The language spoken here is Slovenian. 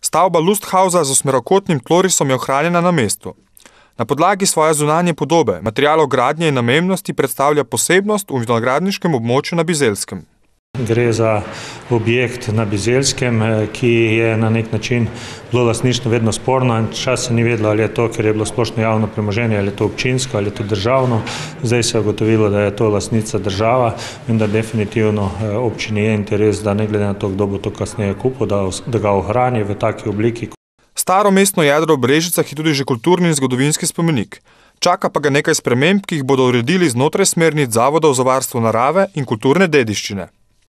Stavba Lusthausa z osmerokotnim tlorisom je ohranjena na mestu. Na podlagi svoje zunanje podobe, materialov gradnje in namembnosti predstavlja posebnost v vinogradniškem območju na Bizelskem. Gre za objekt na Bizelskem, eh, ki je na nek način bilo lasnično vedno sporno in čas se ni vedelo, ali je to, ker je bilo splošno javno premoženje, ali je to občinsko, ali je to državno, Zdaj se je ugotovilo, da je to lasnica država, vendar definitivno eh, občini je interes, da ne glede na to, kdo bo to kasneje kupil, da ga ohrani v taki obliki. Staro mestno jedro v Brežicah je tudi že kulturni in zgodovinski spomenik. Čaka pa ga nekaj sprememb, ki jih bodo uredili znotraj smernic Zavodov za varstvo narave in kulturne dediščine.